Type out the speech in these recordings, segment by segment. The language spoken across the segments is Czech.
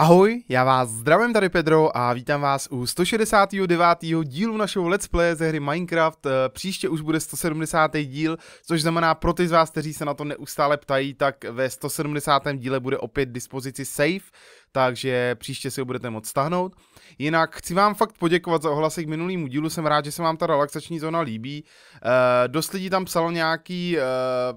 Ahoj, já vás zdravím tady Pedro a vítám vás u 169. dílu našeho Let's Play ze hry Minecraft. Eh, příště už bude 170. díl, což znamená pro ty z vás, kteří se na to neustále ptají, tak ve 170. díle bude opět dispozici safe takže příště si ho budete moc stáhnout. Jinak chci vám fakt poděkovat za ohlasy k minulýmu dílu, jsem rád, že se vám ta relaxační zóna líbí. E, dost lidí tam psalo nějaký e,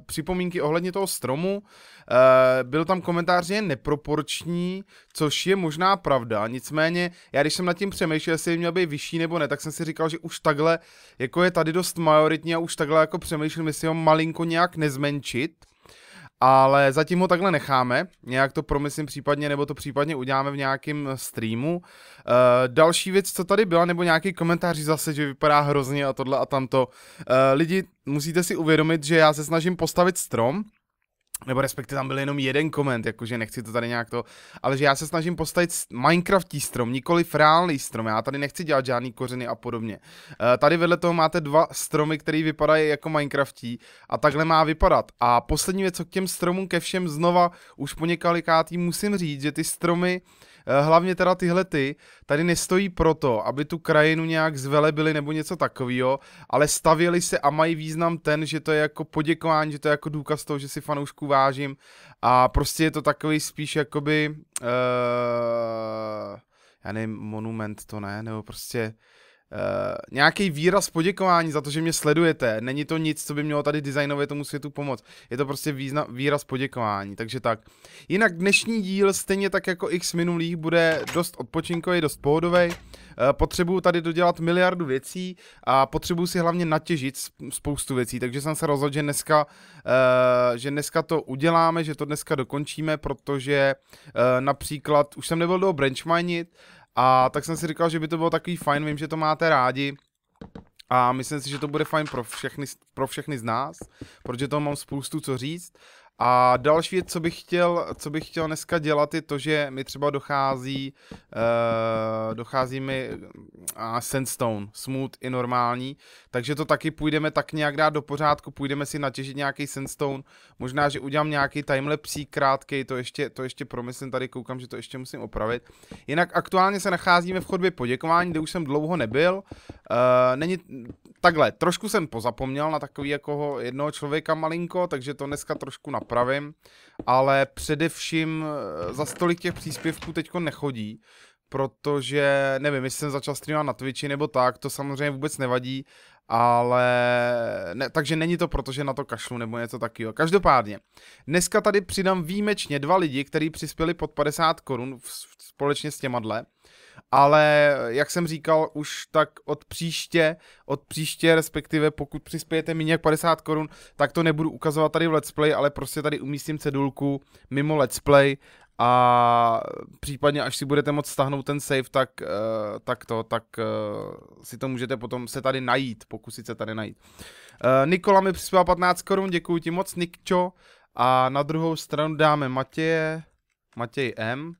připomínky ohledně toho stromu, e, byl tam komentář, že je neproporční, což je možná pravda, nicméně já když jsem nad tím přemýšlel, jestli měl být vyšší nebo ne, tak jsem si říkal, že už takhle, jako je tady dost majoritní a už takhle jako přemýšlím, jestli ho malinko nějak nezmenšit, ale zatím ho takhle necháme, nějak to promyslím případně, nebo to případně uděláme v nějakém eh, streamu. Uh, další věc, co tady byla, nebo nějaký komentář zase, že vypadá hrozně a tohle a tamto. Uh, lidi, musíte si uvědomit, že já se snažím postavit strom, nebo respektive tam byl jenom jeden koment, jakože nechci to tady nějak to, ale že já se snažím postavit Minecraftí strom, nikoli reálný strom, já tady nechci dělat žádný kořeny a podobně. Eh, tady vedle toho máte dva stromy, které vypadají jako Minecraftí a takhle má vypadat. A poslední věc, co k těm stromům ke všem znova už po několikátý musím říct, že ty stromy Eh, hlavně teda tyhle ty, tady nestojí proto, aby tu krajinu nějak zvelebili nebo něco takového, ale stavěli se a mají význam ten, že to je jako poděkování, že to je jako důkaz toho, že si fanoušku vážím a prostě je to takový spíš jakoby, uh, já nevím, monument to ne, nebo prostě Eh, nějaký výraz poděkování za to, že mě sledujete. Není to nic, co by mělo tady designově tomu světu pomoct. Je to prostě význa, výraz poděkování, takže tak. Jinak dnešní díl, stejně tak jako x minulých, bude dost odpočinkový, dost pohodový. Eh, potřebuju tady dodělat miliardu věcí a potřebuju si hlavně natěžit spoustu věcí, takže jsem se rozhodl, že dneska, eh, že dneska to uděláme, že to dneska dokončíme, protože například už jsem nebyl do branchmanit, a tak jsem si říkal, že by to bylo takový fajn, vím, že to máte rádi. A myslím si, že to bude fajn pro všechny, pro všechny z nás, protože to mám spoustu co říct. A další věc, co bych chtěl, co bych chtěl dneska dělat, je to, že mi třeba dochází, uh, dochází mi uh, sandstone, smooth i normální, takže to taky půjdeme tak nějak dát do pořádku, půjdeme si natěžit nějaký sandstone, možná, že udělám nějaký timelapse krátký, to ještě, to ještě promyslím, tady koukám, že to ještě musím opravit. Jinak aktuálně se nacházíme v chodbě poděkování, kde už jsem dlouho nebyl, uh, není, takhle, trošku jsem pozapomněl na takový jako jednoho člověka malinko, takže to dneska trošku na napravím, ale především eh, za stolik těch příspěvků teďko nechodí, protože nevím, jestli jsem začal streamovat na Twitchi nebo tak, to samozřejmě vůbec nevadí, ale ne, takže není to proto, že na to kašlu nebo něco takového. Každopádně, dneska tady přidám výjimečně dva lidi, kteří přispěli pod 50 korun společně s těma dle ale jak jsem říkal, už tak od příště, od příště, respektive pokud přispějete méně jak 50 korun, tak to nebudu ukazovat tady v Let's Play, ale prostě tady umístím cedulku mimo Let's Play a případně až si budete moc stáhnout ten save, tak, eh, tak to, tak eh, si to můžete potom se tady najít, pokusit se tady najít. Eh, Nikola mi přispěl 15 korun, děkuji ti moc Nikčo a na druhou stranu dáme Matěje, Matěj M,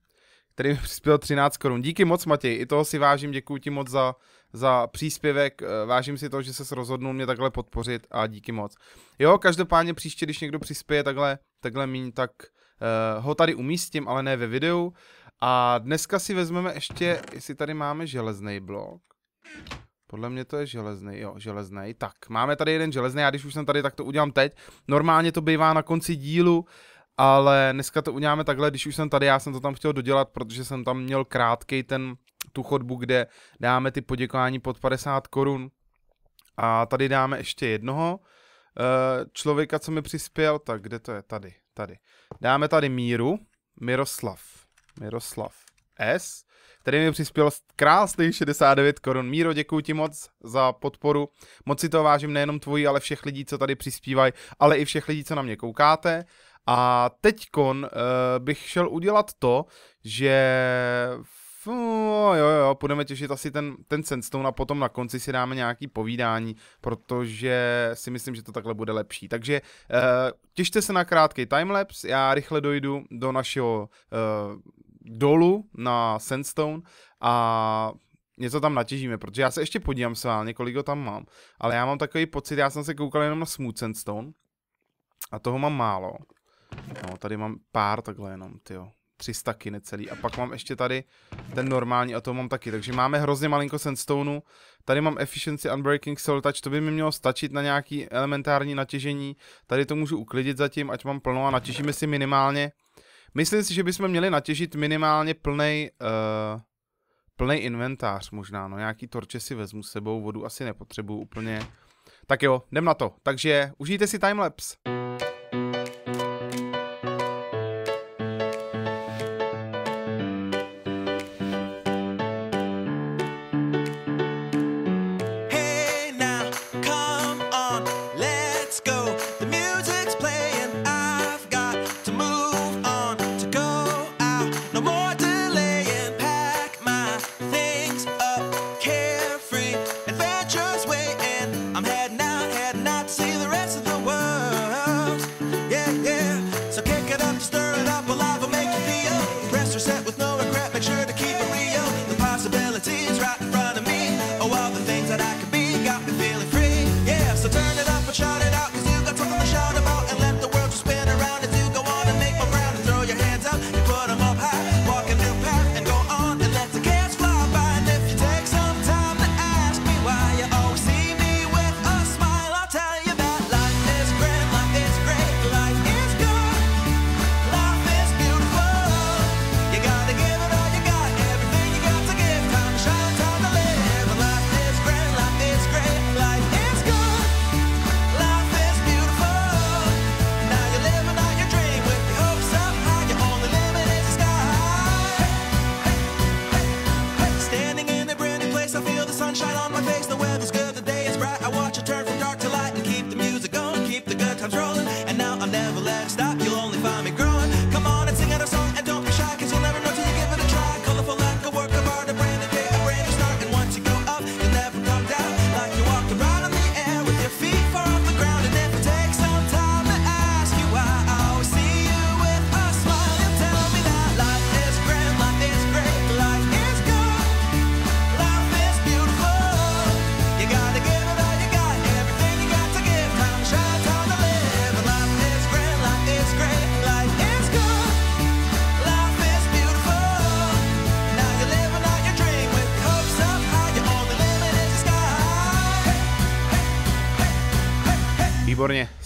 který mi přispěl 13 korun. Díky moc, Matěj, i toho si vážím, děkuji ti moc za, za příspěvek, eh, vážím si to, že se rozhodnul mě takhle podpořit a díky moc. Jo, každopádně příště, když někdo přispěje takhle, takhle míň, tak uh, ho tady umístím, ale ne ve videu. A dneska si vezmeme ještě, jestli tady máme železný blok. Podle mě to je železný, jo, železný. Tak, máme tady jeden železný, já když už jsem tady, tak to udělám teď. Normálně to bývá na konci dílu, ale dneska to uděláme takhle, když už jsem tady, já jsem to tam chtěl dodělat, protože jsem tam měl krátkej ten, tu chodbu, kde dáme ty poděkování pod 50 korun a tady dáme ještě jednoho eh, člověka, co mi přispěl, tak kde to je, tady, tady. Dáme tady Míru, Miroslav, Miroslav S, který mi přispěl krásný 69 korun. Míro, děkuji ti moc za podporu. Moc si to vážím nejenom tvojí, ale všech lidí, co tady přispívají, ale i všech lidí, co na mě koukáte. A teďkon uh, bych šel udělat to, že Fů, jo, jo, budeme těšit asi ten, ten Sandstone a potom na konci si dáme nějaký povídání, protože si myslím, že to takhle bude lepší. Takže uh, těšte se na krátký timelapse, já rychle dojdu do našeho uh, dolu na Sandstone a něco tam natěžíme, protože já se ještě podívám vámi, kolik ho tam mám, ale já mám takový pocit, já jsem se koukal jenom na Smooth Sandstone a toho mám málo. No, tady mám pár takhle jenom, jo. 300 kiny A pak mám ještě tady ten normální a to mám taky. Takže máme hrozně malinko sandstoneu. Tady mám efficiency unbreaking soul touch, to by mi mělo stačit na nějaký elementární natěžení. Tady to můžu uklidit zatím, ať mám plno a natěžíme si minimálně. Myslím si, že bychom měli natěžit minimálně plnej, uh, plnej inventář možná. No nějaký torče si vezmu s sebou, vodu asi nepotřebuju úplně. Tak jo, jdem na to. Takže užijte si timelapse.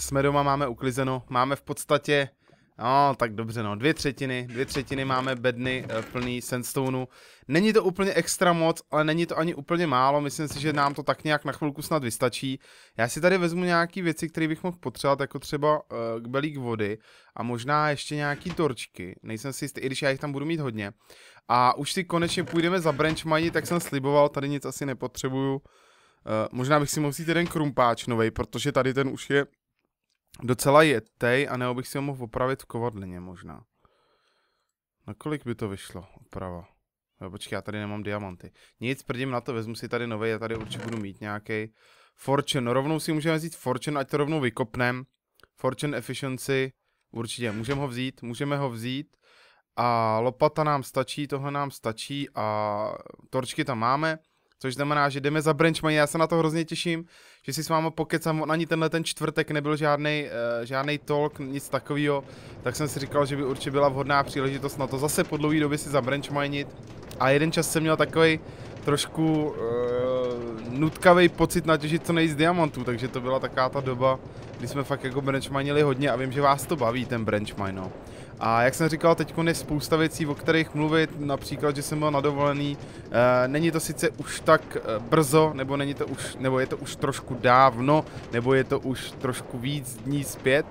jsme doma, máme uklizeno, máme v podstatě, no tak dobře no, dvě třetiny, dvě třetiny máme bedny eh, plný sandstoneu. Není to úplně extra moc, ale není to ani úplně málo, myslím si, že nám to tak nějak na chvilku snad vystačí. Já si tady vezmu nějaký věci, které bych mohl potřebovat, jako třeba uh, eh, belík vody a možná ještě nějaký torčky, nejsem si jistý, i když já jich tam budu mít hodně. A už si konečně půjdeme za branch mají, tak jsem sliboval, tady nic asi nepotřebuju. Uh, možná bych si mohl vzít jeden krumpáč novej, protože tady ten už je docela jetej a nebo bych si ho mohl opravit v kovadlině možná. Na kolik by to vyšlo, oprava? No, počkej, já tady nemám diamanty. Nic, prdím na to, vezmu si tady nové. já tady určitě budu mít nějaký. Fortune, no rovnou si můžeme vzít Fortune, ať to rovnou vykopnem. Fortune Efficiency, určitě, můžeme ho vzít, můžeme ho vzít. A lopata nám stačí, tohle nám stačí a torčky tam máme. Což znamená, že jdeme za Branchmany, já se na to hrozně těším, že si s váma pokecám, on ani tenhle ten čtvrtek nebyl žádný uh, eh, žádnej talk, nic takového, tak jsem si říkal, že by určitě byla vhodná příležitost na to zase po dlouhé době si za Brenchmanit. A jeden čas jsem měl takový trošku uh, eh, nutkavý pocit natěžit co nejvíc diamantů, takže to byla taká ta doba, kdy jsme fakt jako branchmanili hodně a vím, že vás to baví ten branchmine, no. A jak jsem říkal, teď je spousta věcí, o kterých mluvit, například, že jsem byl nadovolený. E, eh, není to sice už tak eh, brzo, nebo, není to už, nebo je to už trošku dávno, nebo je to už trošku víc dní zpět,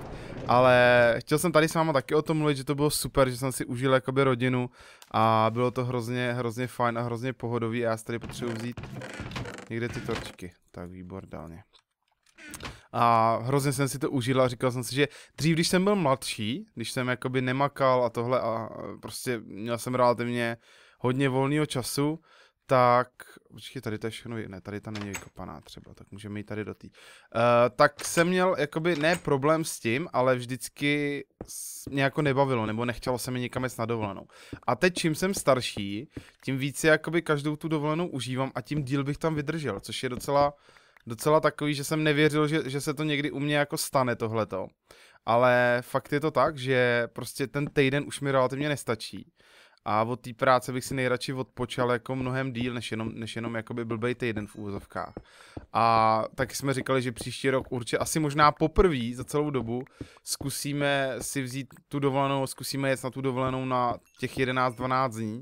ale chtěl jsem tady s váma taky o tom mluvit, že to bylo super, že jsem si užil jakoby rodinu a bylo to hrozně, hrozně fajn a hrozně pohodový a já si tady potřebuji vzít někde ty torčky. Tak výbor dálně a hrozně jsem si to užil a říkal jsem si, že dřív, když jsem byl mladší, když jsem jakoby nemakal a tohle a prostě měl jsem relativně hodně volného času, tak, počkej, tady to je všechno, ne, tady ta není vykopaná třeba, tak můžeme jít tady do té. Uh, eh, tak jsem měl, jakoby, ne problém s tím, ale vždycky mě jako nebavilo, nebo nechtělo se mi někam jít na dovolenou. A teď čím jsem starší, tím více jakoby každou tu dovolenou užívám a tím díl bych tam vydržel, což je docela, uh, docela takový, že jsem nevěřil, že, že se to někdy u mě jako stane tohleto. Ale fakt je to tak, že prostě ten týden už mi relativně nestačí. A od té práce bych si nejradši odpočal jako mnohem díl, než jenom, než jenom jakoby blbej týden v úvozovkách. A tak jsme říkali, že příští rok určitě, asi možná poprvé za celou dobu, zkusíme si vzít tu dovolenou, zkusíme jet na tu dovolenou na těch 11-12 dní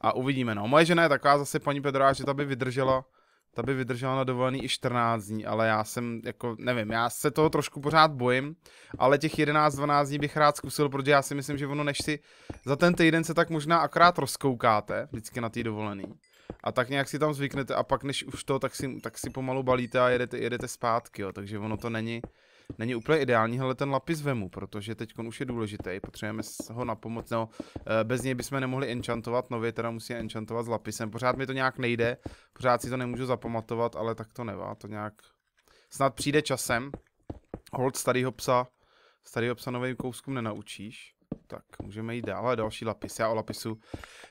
a uvidíme. No, moje žena je taková zase paní Pedrová, že ta by vydržela ta by vydržela na dovolený i 14 dní, ale já jsem, jako, nevím, já se toho trošku pořád bojím, ale těch 11-12 dní bych rád zkusil, protože já si myslím, že ono než si za ten týden se tak možná akrát rozkoukáte, vždycky na té dovolený, a tak nějak si tam zvyknete a pak než už to, tak si, tak si pomalu balíte a jedete, jedete zpátky, jo, takže ono to není, není úplně ideální, ale ten lapis vemu, protože teď už je důležitý, potřebujeme ho na pomoc, no, eh, bez něj bychom nemohli enchantovat, nově teda musíme enchantovat s lapisem, pořád mi to nějak nejde, pořád si to nemůžu zapamatovat, ale tak to nevá, to nějak, snad přijde časem, hold starýho psa, starýho psa novým kouskům nenaučíš, tak, můžeme jít dál, další lapis, já o lapisu.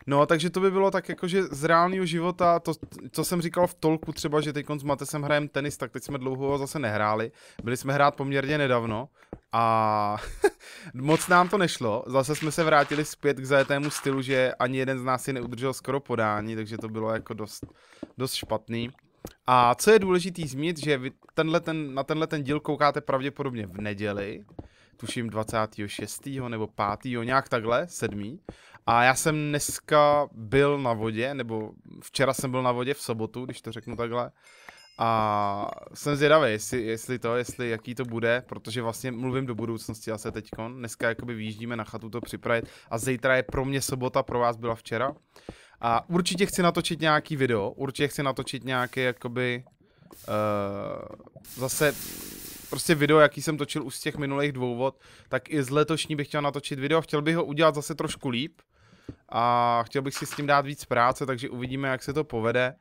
No, takže to by bylo tak jakože z reálného života, to, co jsem říkal v tolku třeba, že teď s Matesem hrajem tenis, tak teď jsme dlouho zase nehráli. Byli jsme hrát poměrně nedávno a moc nám to nešlo. Zase jsme se vrátili zpět k zajetému stylu, že ani jeden z nás si neudržel skoro podání, takže to bylo jako dost, dost špatný. A co je důležitý zmínit, že vy tenhle ten, na tenhle ten díl koukáte pravděpodobně v neděli, tuším 26. nebo 5. nějak takhle, 7. A já jsem dneska byl na vodě, nebo včera jsem byl na vodě v sobotu, když to řeknu takhle. A jsem zvědavý, jestli, jestli to, jestli jaký to bude, protože vlastně mluvím do budoucnosti asi teď. Dneska jakoby vyjíždíme na chatu to připravit a zítra je pro mě sobota, pro vás byla včera. A určitě chci natočit nějaký video, určitě chci natočit nějaký jakoby uh, zase prostě video, jaký jsem točil už z těch minulých dvou vod, tak i z letošní bych chtěl natočit video, chtěl bych ho udělat zase trošku líp a chtěl bych si s tím dát víc práce, takže uvidíme, jak se to povede,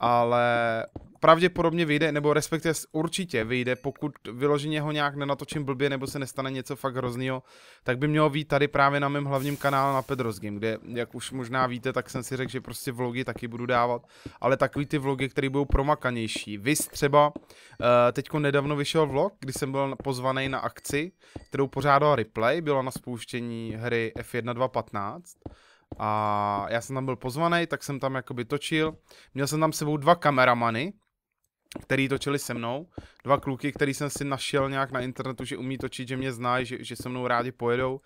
ale pravděpodobně vyjde, nebo respektive určitě vyjde, pokud vyloženě ho nějak nenatočím blbě, nebo se nestane něco fakt hroznýho, tak by mělo být tady právě na mém hlavním kanálu na Pedros Game, kde, jak už možná víte, tak jsem si řekl, že prostě vlogy taky budu dávat, ale takový ty vlogy, které budou promakanější. Vy třeba uh, teďko nedávno vyšel vlog, kdy jsem byl pozvaný na akci, kterou pořádal Replay, byla na spouštění hry F1 215 a já jsem tam byl pozvaný, tak jsem tam jakoby točil. Měl jsem tam sebou dva kameramany, který točili se mnou, dva kluky, který jsem si našel nějak na internetu, že umí točit, že mě znají, že, že se mnou rádi pojedou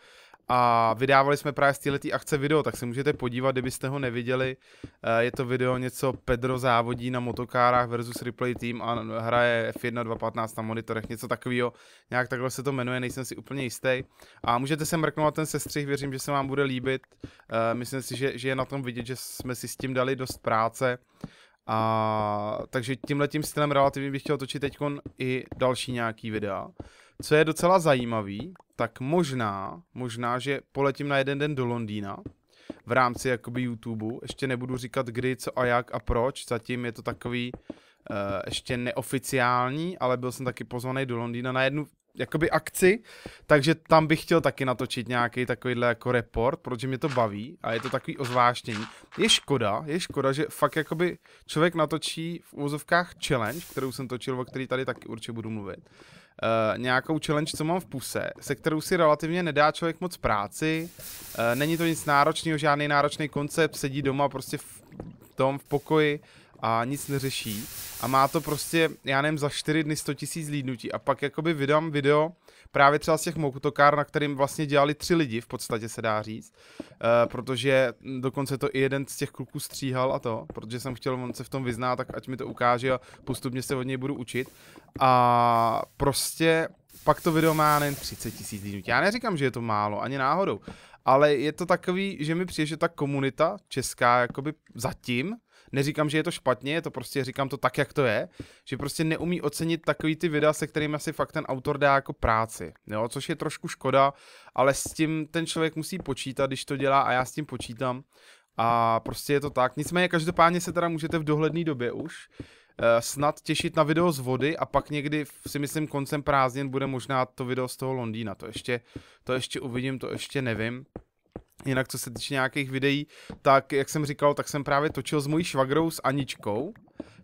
a vydávali jsme právě z této akce video, tak se můžete podívat, kdybyste ho neviděli. Eh, je to video něco Pedro závodí na motokárách versus replay team a hraje F1 215 na monitorech, něco takového. Nějak takhle se to jmenuje, nejsem si úplně jistý. A můžete se mrknout na ten sestřih, věřím, že se vám bude líbit. Eh, myslím si, že, že je na tom vidět, že jsme si s tím dali dost práce a takže tímhle tím stylem relativně bych chtěl točit teď i další nějaký videa. Co je docela zajímavý, tak možná, možná, že poletím na jeden den do Londýna v rámci jakoby YouTube. Ještě nebudu říkat kdy, co a jak a proč, zatím je to takový uh, ještě neoficiální, ale byl jsem taky pozvaný do Londýna na jednu jakoby akci, takže tam bych chtěl taky natočit nějaký takovýhle jako report, protože mě to baví a je to takový ozváštění. Je škoda, je škoda, že fakt jakoby člověk natočí v úvozovkách challenge, kterou jsem točil, o který tady taky určitě budu mluvit, Uh, nějakou challenge, co mám v puse, se kterou si relativně nedá člověk moc práci, uh, není to nic náročného, žádný náročný koncept, sedí doma prostě v tom v pokoji a nic neřeší a má to prostě, já nevím, za 4 dny 100 tisíc lídnutí a pak jakoby vydám video právě třeba z těch mokutokár, na kterým vlastně dělali tři lidi v podstatě se dá říct, e, protože dokonce to i jeden z těch kluků stříhal a to, protože jsem chtěl, on se v tom vyzná, tak ať mi to ukáže a postupně se od něj budu učit a prostě pak to video má jen 30 tisíc lídnutí. Já neříkám, že je to málo, ani náhodou, ale je to takový, že mi přijde, že ta komunita česká jakoby zatím neříkám, že je to špatně, je to prostě říkám to tak, jak to je, že prostě neumí ocenit takový ty videa, se kterými si fakt ten autor dá jako práci, jo, což je trošku škoda, ale s tím ten člověk musí počítat, když to dělá a já s tím počítám a prostě je to tak. Nicméně každopádně se teda můžete v dohledné době už eh, snad těšit na video z vody a pak někdy si myslím koncem prázdnin bude možná to video z toho Londýna, to ještě, to ještě uvidím, to ještě nevím. Jinak co se týče nějakých videí, tak jak jsem říkal, tak jsem právě točil s mojí švagrou s Aničkou.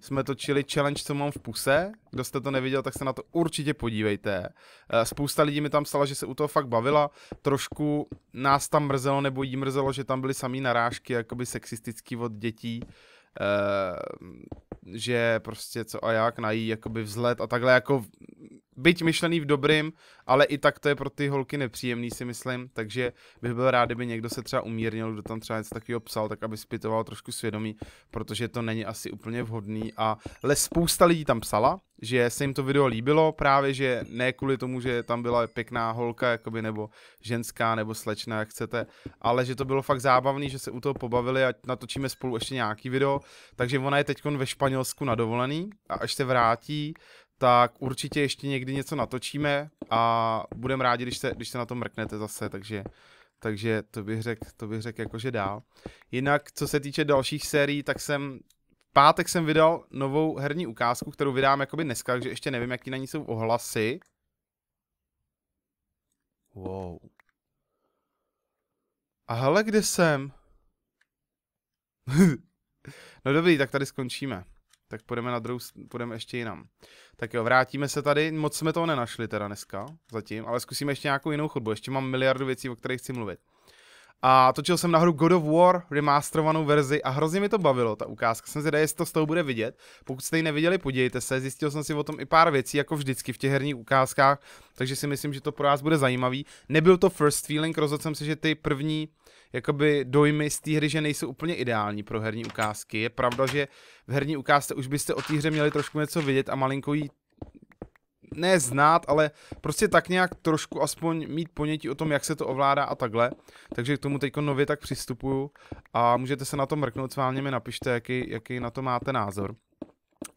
Jsme točili challenge, co mám v puse. Kdo jste to neviděl, tak se na to určitě podívejte. Eh, spousta lidí mi tam stala, že se u toho fakt bavila. Trošku nás tam mrzelo, nebo jí mrzelo, že tam byly samý narážky, jakoby sexistický od dětí. Uh, že prostě co a jak nají jakoby vzhled a takhle jako byť myšlený v dobrým, ale i tak to je pro ty holky nepříjemný, si myslím, takže bych byl rád, kdyby někdo se třeba umírnil, kdo tam třeba něco takového psal, tak aby zpytoval trošku svědomí, protože to není asi úplně vhodný. A le spousta lidí tam psala, že se jim to video líbilo, právě že ne kvůli tomu, že tam byla pěkná holka, jakoby, nebo ženská, nebo slečna, jak chcete, ale že to bylo fakt zábavný, že se u toho pobavili a natočíme spolu ještě nějaký video, takže ona je teď ve Španělsku na dovolený a až se vrátí, tak určitě ještě někdy něco natočíme a budem rádi, když se, když se na to mrknete zase, takže, takže to bych řekl, to bych řekl jakože dál. Jinak, co se týče dalších sérií, tak jsem pátek jsem vydal novou herní ukázku, kterou vydám jakoby dneska, takže ještě nevím, jaký na ní jsou ohlasy. Wow. A hele, kde jsem? no dobrý, tak tady skončíme. Tak půjdeme na druhou, půjdeme ještě jinam. Tak jo, vrátíme se tady, moc jsme toho nenašli teda dneska, zatím, ale zkusíme ještě nějakou jinou chodbu, ještě mám miliardu věcí, o kterých chci mluvit. A točil jsem na hru God of War, remasterovanou verzi a hrozně mi to bavilo, ta ukázka. Jsem zvědavý, jestli to s tou bude vidět. Pokud jste ji neviděli, podívejte se, zjistil jsem si o tom i pár věcí, jako vždycky v těch herních ukázkách, takže si myslím, že to pro vás bude zajímavý. Nebyl to first feeling, rozhodl jsem se, že ty první jakoby dojmy z té hry, že nejsou úplně ideální pro herní ukázky. Je pravda, že v herní ukázce už byste o té hře měli trošku něco vidět a malinko jí ne znát, ale prostě tak nějak trošku aspoň mít ponětí o tom, jak se to ovládá a takhle. Takže k tomu teď nově tak přistupuju a můžete se na to mrknout, s vámi napište, jaký, jaký na to máte názor.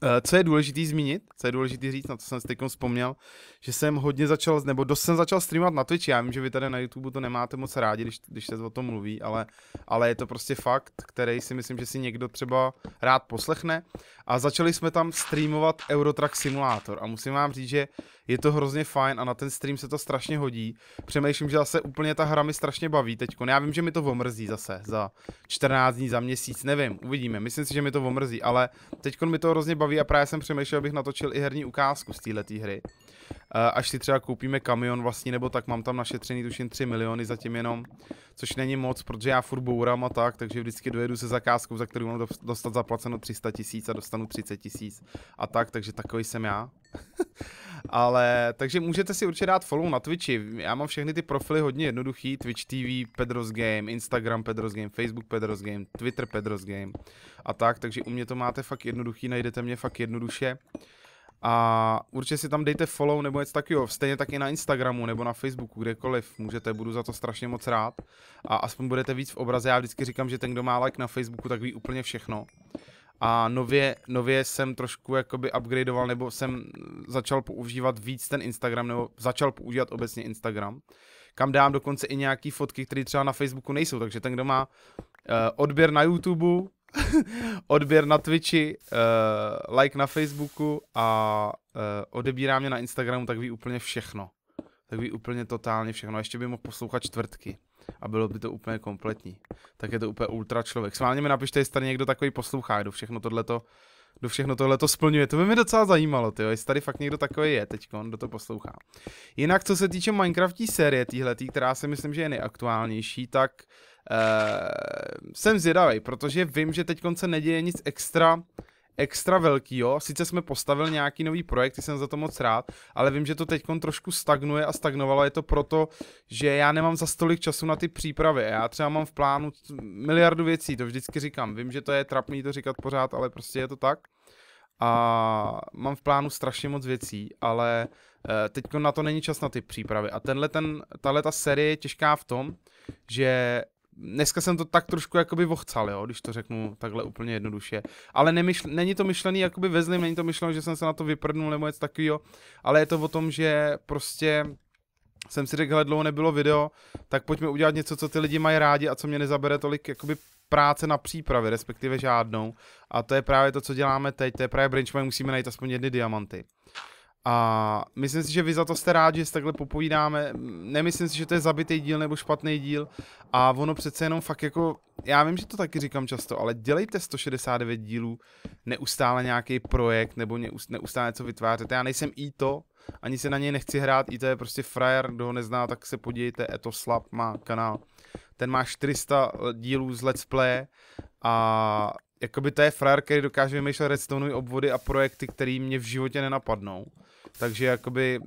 Eh, co je důležité zmínit, co je důležité říct, na co jsem si teď vzpomněl, že jsem hodně začal, nebo dost jsem začal streamovat na Twitch. Já vím, že vy tady na YouTube to nemáte moc rádi, když, když se o tom mluví, ale, ale je to prostě fakt, který si myslím, že si někdo třeba rád poslechne. A začali jsme tam streamovat Eurotrack Simulator. A musím vám říct, že je to hrozně fajn a na ten stream se to strašně hodí. Přemýšlím, že zase úplně ta hra mi strašně baví teď. Já vím, že mi to omrzí zase za 14 dní, za měsíc, nevím, uvidíme. Myslím si, že mi to omrzí, ale teď mi to hrozně baví a právě jsem přemýšlel, abych natočil i herní ukázku z této hry. Eh, až si třeba koupíme kamion vlastně, nebo tak mám tam našetřený tuším 3 miliony zatím jenom, což není moc, protože já furt bourám a tak, takže vždycky dojedu se zakázkou, za kterou mám dostat zaplaceno 300 tisíc a dostanu 30 tisíc a tak, takže takový jsem já. Ale, takže můžete si určitě dát follow na Twitchi. Já mám všechny ty profily hodně jednoduchý. Twitch TV, Pedros Game, Instagram Pedros Game, Facebook Pedros Game, Twitter Pedros Game a tak, takže u mě to máte fakt jednoduchý, najdete mě fakt jednoduše. Uh, a určitě si tam dejte follow nebo něco takového. Stejně tak i na Instagramu nebo na Facebooku, kdekoliv můžete, budu za to strašně moc rád. A aspoň budete víc v obraze. Já vždycky říkám, že ten, kdo má like na Facebooku, tak ví úplně všechno. A nově, nově jsem trošku jakoby upgradeoval, nebo jsem začal používat víc ten Instagram, nebo začal používat obecně Instagram, kam dám dokonce i nějaký fotky, které třeba na Facebooku nejsou. Takže ten, kdo má uh, odběr na YouTube, odběr na Twitchi, uh, like na Facebooku a uh, odebírá mě na Instagramu, tak ví úplně všechno. Tak ví úplně totálně všechno. Ještě by mohl poslouchat čtvrtky a bylo by to úplně kompletní. Tak je to úplně ultra člověk. Sválně mi napište, jestli tady někdo takový poslouchá, kdo všechno tohleto, kdo všechno tohleto splňuje. To by mě docela zajímalo, tyjo, jestli tady fakt někdo takový je teď, kdo to poslouchá. Jinak, co se týče Minecraftí série, týhletý, která si myslím, že je nejaktuálnější, tak uh, Uh, jsem zvědavý, protože vím, že teď se neděje nic extra extra velkýho. Sice jsme postavili nějaký nový projekt, jsem za to moc rád, ale vím, že to teď trošku stagnuje a stagnovalo. Je to proto, že já nemám za stolik času na ty přípravy. Já třeba mám v plánu miliardu věcí, to vždycky říkám. Vím, že to je trapný to říkat pořád, ale prostě je to tak. A mám v plánu strašně moc věcí, ale eh, teď na to není čas na ty přípravy. A tenhle ten, tahle ta série je těžká v tom, že dneska jsem to tak trošku jakoby vochcal, jo, když to řeknu takhle úplně jednoduše. Ale nemyšl, není to myšlený jakoby ve zlým, není to myšleno, že jsem se na to vyprdnul nebo něco takového, ale je to o tom, že prostě jsem si řekl, hele, dlouho nebylo video, tak pojďme udělat něco, co ty lidi mají rádi a co mě nezabere tolik jakoby práce na přípravě, respektive žádnou. A to je právě to, co děláme teď, to je právě benchmark, musíme najít aspoň jedny diamanty. A myslím si, že vy za to jste rádi, že se takhle popovídáme. Nemyslím si, že to je zabitý díl nebo špatný díl. A ono přece jenom fakt jako, já vím, že to taky říkám často, ale dělejte 169 dílů, neustále nějaký projekt nebo neustále něco vytvářete. Já nejsem i to, ani se na něj nechci hrát, i to je prostě frajer, kdo ho nezná, tak se podívejte, to Slab má kanál. Ten má 400 dílů z Let's Play a jakoby to je frajer, který dokáže vymýšlet redstoneové obvody a projekty, které mě v životě nenapadnou. Takže jakoby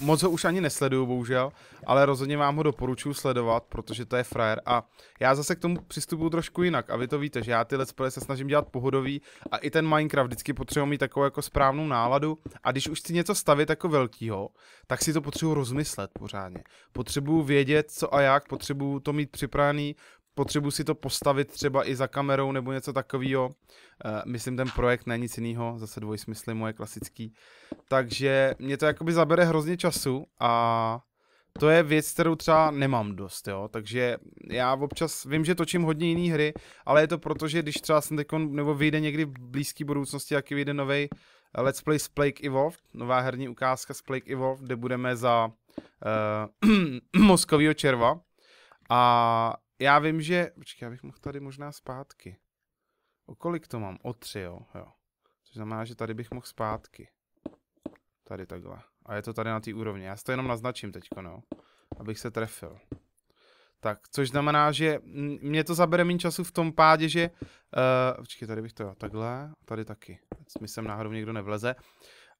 moc ho už ani nesleduju, bohužel, ale rozhodně vám ho doporučuji sledovat, protože to je frajer. A já zase k tomu přistupuji trošku jinak. A vy to víte, že já ty let's play se snažím dělat pohodový a i ten Minecraft vždycky potřebuji mít takovou jako správnou náladu. A když už chci něco stavit jako velkýho, tak si to potřebuji rozmyslet pořádně. Potřebuji vědět, co a jak, potřebuji to mít připravený, potřebuji si to postavit třeba i za kamerou nebo něco takového. Eh, myslím, ten projekt není nic jiného, zase dvojsmysly moje klasický. Takže mě to jakoby zabere hrozně času a to je věc, kterou třeba nemám dost, jo, takže já občas vím, že točím hodně jiný hry, ale je to proto, že když třeba jsem teďkon, nebo vyjde někdy v blízké budoucnosti, jaký vyjde nový eh, Let's Play Splake Evolved, nová herní ukázka Splake Evolved, kde budeme za uh, eh, Moskovýho červa a já vím, že... Počkej, já bych mohl tady možná zpátky. O kolik to mám? O tři, jo. jo. Což znamená, že tady bych mohl zpátky. Tady takhle. A je to tady na té úrovni. Já si to jenom naznačím teď no. Abych se trefil. Tak, což znamená, že mě to zabere méně času v tom pádě, že... Uh, počkej, tady bych to jo, takhle, tady taky. Myslím, náhodou někdo nevleze.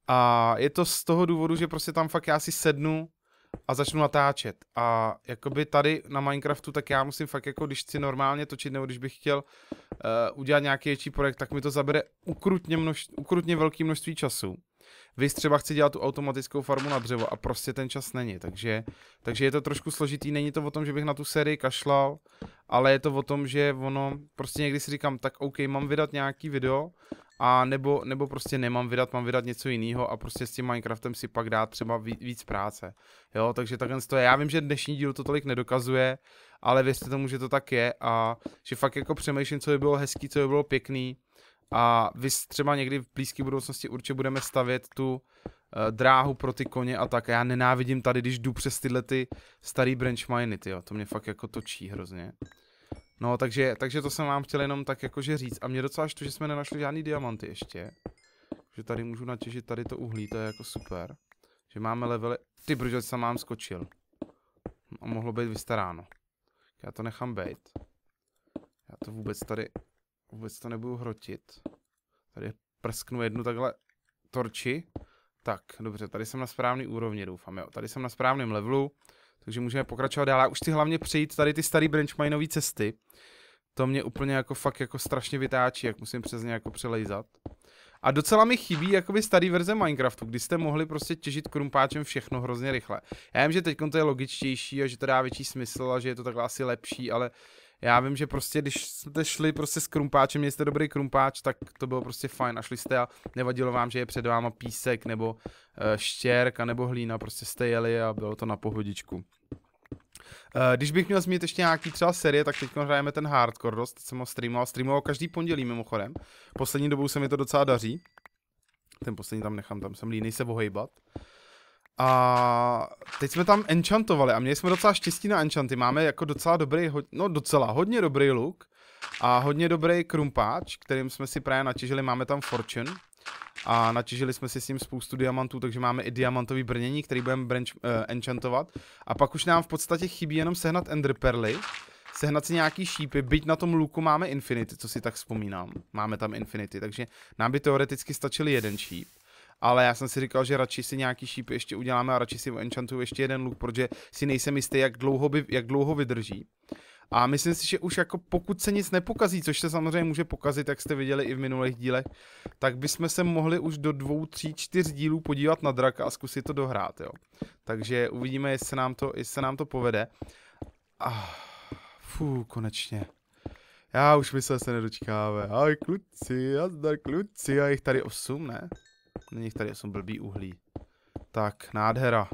A je to z toho důvodu, že prostě tam fakt já si sednu a začnu natáčet. A jakoby tady na Minecraftu, tak já musím fakt jako, když chci normálně točit, nebo když bych chtěl uh, udělat nějaký větší projekt, tak mi to zabere ukrutně, množ, ukrutně velké množství času. Vy třeba chci dělat tu automatickou farmu na dřevo a prostě ten čas není, takže, takže je to trošku složitý, není to o tom, že bych na tu sérii kašlal, ale je to o tom, že ono, prostě někdy si říkám, tak OK, mám vydat nějaký video, a nebo, nebo prostě nemám vydat, mám vydat něco jiného a prostě s tím Minecraftem si pak dát třeba víc práce. Jo, takže takhle to je. Já vím, že dnešní díl to tolik nedokazuje, ale věřte tomu, že to tak je a že fakt jako přemýšlím, co by bylo hezký, co by bylo pěkný a vy třeba někdy v blízké budoucnosti určitě budeme stavět tu uh, dráhu pro ty koně a tak. Já nenávidím tady, když jdu přes tyhle ty starý branch miny, jo. to mě fakt jako točí hrozně. No, takže, takže to jsem vám chtěl jenom tak jakože říct. A mě docela štve, že jsme nenašli žádný diamanty ještě. Že tady můžu natěžit tady to uhlí, to je jako super. Že máme levely... Ty brže jsem mám skočil. A mohlo být vystaráno. Já to nechám být. Já to vůbec tady... Vůbec to nebudu hrotit. Tady prsknu jednu takhle torči. Tak, dobře, tady jsem na správný úrovni, doufám, jo. Tady jsem na správném levelu. Takže můžeme pokračovat dál. A už ty hlavně přejít tady ty staré benchminové cesty. To mě úplně jako fakt jako strašně vytáčí, jak musím přes ně jako přelejzat. A docela mi chybí jakoby starý verze Minecraftu, kdy jste mohli prostě těžit krumpáčem všechno hrozně rychle. Já vím, že teď to je logičtější a že to dá větší smysl a že je to takhle asi lepší, ale já vím, že prostě když jste šli prostě s krumpáčem, měli jste dobrý krumpáč, tak to bylo prostě fajn a šli jste a nevadilo vám, že je před váma písek nebo eh, štěrk a nebo hlína, prostě jste jeli a bylo to na pohodičku. Eh, když bych měl zmínit ještě nějaký třeba série, tak teď hrajeme ten hardcore dost, jsem ho streamoval, streamoval každý pondělí mimochodem. Poslední dobou se mi to docela daří. Ten poslední tam nechám, tam jsem línej se ohejbat. A teď jsme tam enchantovali a měli jsme docela štěstí na enchanty. Máme jako docela dobrý, no docela hodně dobrý luk a hodně dobrý krumpáč, kterým jsme si právě natěžili. Máme tam fortune, a natěžili jsme si s ním spoustu diamantů, takže máme i diamantový brnění, který budeme branch, eh, uh, enchantovat. A pak už nám v podstatě chybí jenom sehnat enderperly, sehnat si nějaký šípy, byť na tom luku máme infinity, co si tak vzpomínám. Máme tam infinity, takže nám by teoreticky stačil jeden šíp. Ale já jsem si říkal, že radši si nějaký šíp ještě uděláme a radši si enchantuju ještě jeden luk, protože si nejsem jistý, jak dlouho, by, jak dlouho vydrží. A myslím si, že už jako pokud se nic nepokazí, což se samozřejmě může pokazit, jak jste viděli i v minulých dílech, tak bychom se mohli už do dvou, tří, čtyř dílů podívat na draka a zkusit to dohrát, jo. Takže uvidíme, jestli se nám to, jestli se nám to povede. Ah, fu, konečně. Já už myslel, že se nedočkáme. Aj kluci, nazdar kluci. A jich tady osm, ne? Není jich tady osm blbý uhlí. Tak, nádhera.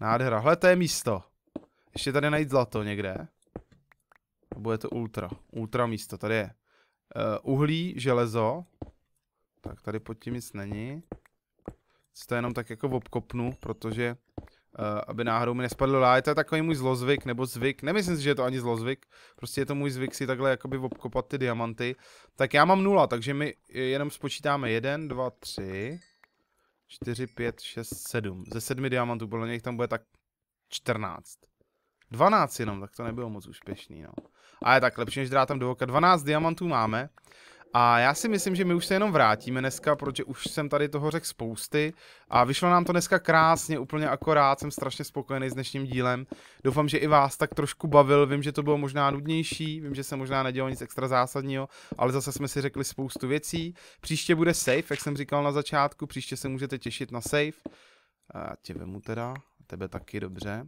Nádhera. Hle, to je místo. Ještě tady najít zlato někde. A bude to ultra? Ultra místo, tady je. Uh, uhlí, železo. Tak tady pod tím nic není. Si to jenom tak jako obkopnu, protože Uh, aby náhodou mi nespadlo láje, to je takový můj zlozvyk, nebo zvyk, nemyslím si, že je to ani zlozvyk, prostě je to můj zvyk si takhle jakoby obkopat ty diamanty, tak já mám nula, takže my jenom spočítáme 1, 2, 3, 4, 5, 6, 7, ze sedmi diamantů, podle něj tam bude tak 14. 12 jenom, tak to nebylo moc úspěšný, no. Ale tak lepší než drátem do oka. 12 diamantů máme. A já si myslím, že my už se jenom vrátíme dneska, protože už jsem tady toho řekl spousty a vyšlo nám to dneska krásně, úplně akorát, jsem strašně spokojený s dnešním dílem. Doufám, že i vás tak trošku bavil, vím, že to bylo možná nudnější, vím, že se možná nedělo nic extra zásadního, ale zase jsme si řekli spoustu věcí. Příště bude safe, jak jsem říkal na začátku, příště se můžete těšit na safe. Já tě vemu teda, tebe taky, dobře.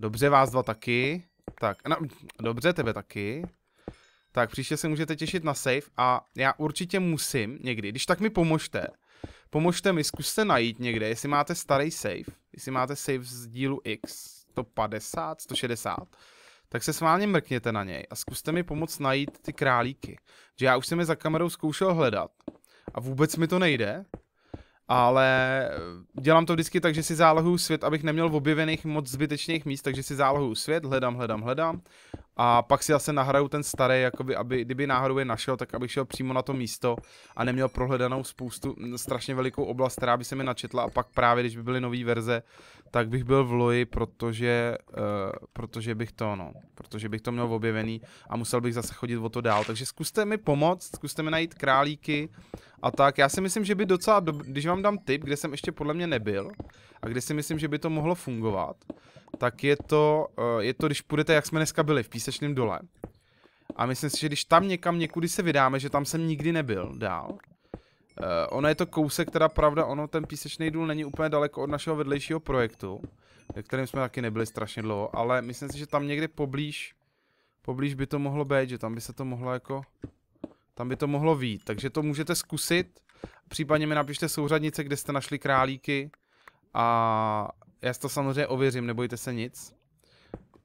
Dobře, vás dva taky. Tak, no, dobře, tebe taky. Tak příště se můžete těšit na save a já určitě musím někdy, když tak mi pomožte. Pomožte mi, zkuste najít někde, jestli máte starý save, jestli máte save z dílu X, 150, 160, tak se sválně mrkněte na něj a zkuste mi pomoct najít ty králíky. Že já už jsem je za kamerou zkoušel hledat a vůbec mi to nejde, ale dělám to vždycky tak, že si zálohuju svět, abych neměl v objevených moc zbytečných míst, takže si zálohuju svět, hledám, hledám, hledám a pak si zase nahraju ten starý, jakoby, aby, kdyby náhodou je našel, tak abych šel přímo na to místo a neměl prohledanou spoustu, strašně velikou oblast, která by se mi načetla a pak právě, když by byly nové verze, tak bych byl v loji, protože, uh, protože bych to, no, protože bych to měl objevený a musel bych zase chodit o to dál, takže zkuste mi pomoct, zkuste mi najít králíky a tak. Já si myslím, že by docela, dob- když vám dám tip, kde jsem ještě podle mě nebyl a kde si myslím, že by to mohlo fungovat, tak je to, eh, je to když půjdete, jak jsme dneska byli, v Písečném dole. A myslím si, že když tam někam někudy se vydáme, že tam jsem nikdy nebyl dál, Uh, ono je to kousek, teda pravda, ono ten písečný důl není úplně daleko od našeho vedlejšího projektu, ve kterém jsme taky nebyli strašně dlouho, ale myslím si, že tam někde poblíž, poblíž by to mohlo být, že tam by se to mohlo jako tam by to mohlo vít, takže to můžete zkusit. Případně mi napište souřadnice, kde jste našli králíky. A já to samozřejmě ověřím, nebojte se nic.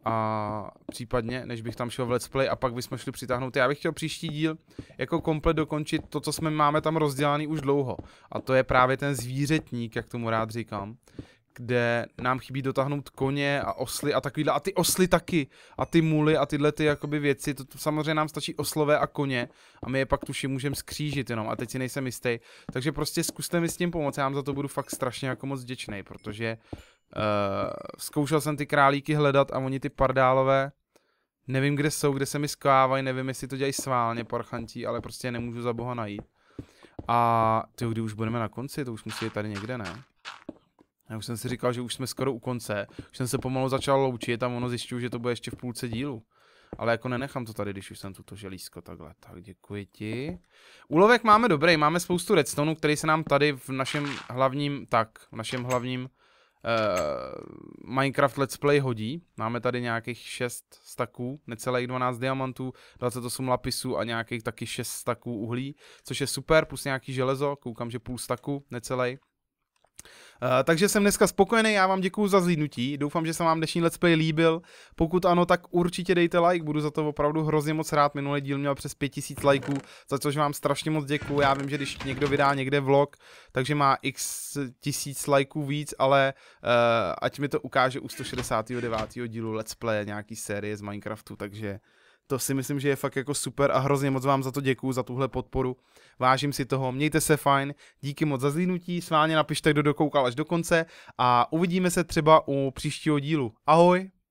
A případně, než bych tam šel v let's play a pak bychom šli přitáhnout. Já bych chtěl příští díl jako komplet dokončit to, co jsme máme tam rozdělaný už dlouho. A to je právě ten zvířetník, jak tomu rád říkám kde nám chybí dotáhnout koně a osly a takovýhle, a ty osly taky, a ty muly a tyhle ty jakoby věci, to, to samozřejmě nám stačí oslové a koně a my je pak tuším můžeme skřížit jenom a teď si nejsem jistý, takže prostě zkuste mi s tím pomoct, já vám za to budu fakt strašně jako moc vděčný, protože uh, zkoušel jsem ty králíky hledat a oni ty pardálové, nevím kde jsou, kde se mi skávají, nevím jestli to dělají sválně parchantí, ale prostě nemůžu za boha najít. A ty, kdy už budeme na konci, to už musí tady někde, ne? Já už jsem si říkal, že už jsme skoro u konce. Už jsem se pomalu začal loučit a ono zjišťuju, že to bude ještě v půlce dílu. Ale jako nenechám to tady, když už jsem tuto želízko takhle. Tak děkuji ti. Úlovek máme dobrý, máme spoustu redstoneů, který se nám tady v našem hlavním, tak, v našem hlavním uh, Minecraft Let's Play hodí. Máme tady nějakých 6 staků, necelých 12 diamantů, 28 lapisů a nějakých taky 6 staků uhlí, což je super, plus nějaký železo, koukám, že půl staku, necelej. Eh, takže jsem dneska spokojený, já vám děkuji za zhlídnutí, doufám, že se vám dnešní let's play líbil, pokud ano, tak určitě dejte like, budu za to opravdu hrozně moc rád, minulý díl měl přes 5000 lajků, za což vám strašně moc děkuji, já vím, že když někdo vydá někde vlog, takže má x tisíc lajků víc, ale uh, ať mi to ukáže u 169. dílu let's play nějaký série z Minecraftu, takže to si myslím, že je fakt jako super a hrozně moc vám za to děkuju, za tuhle podporu. Vážím si toho, mějte se fajn, díky moc za zlínutí, s vámi napište, kdo dokoukal až do konce a uvidíme se třeba u příštího dílu. Ahoj!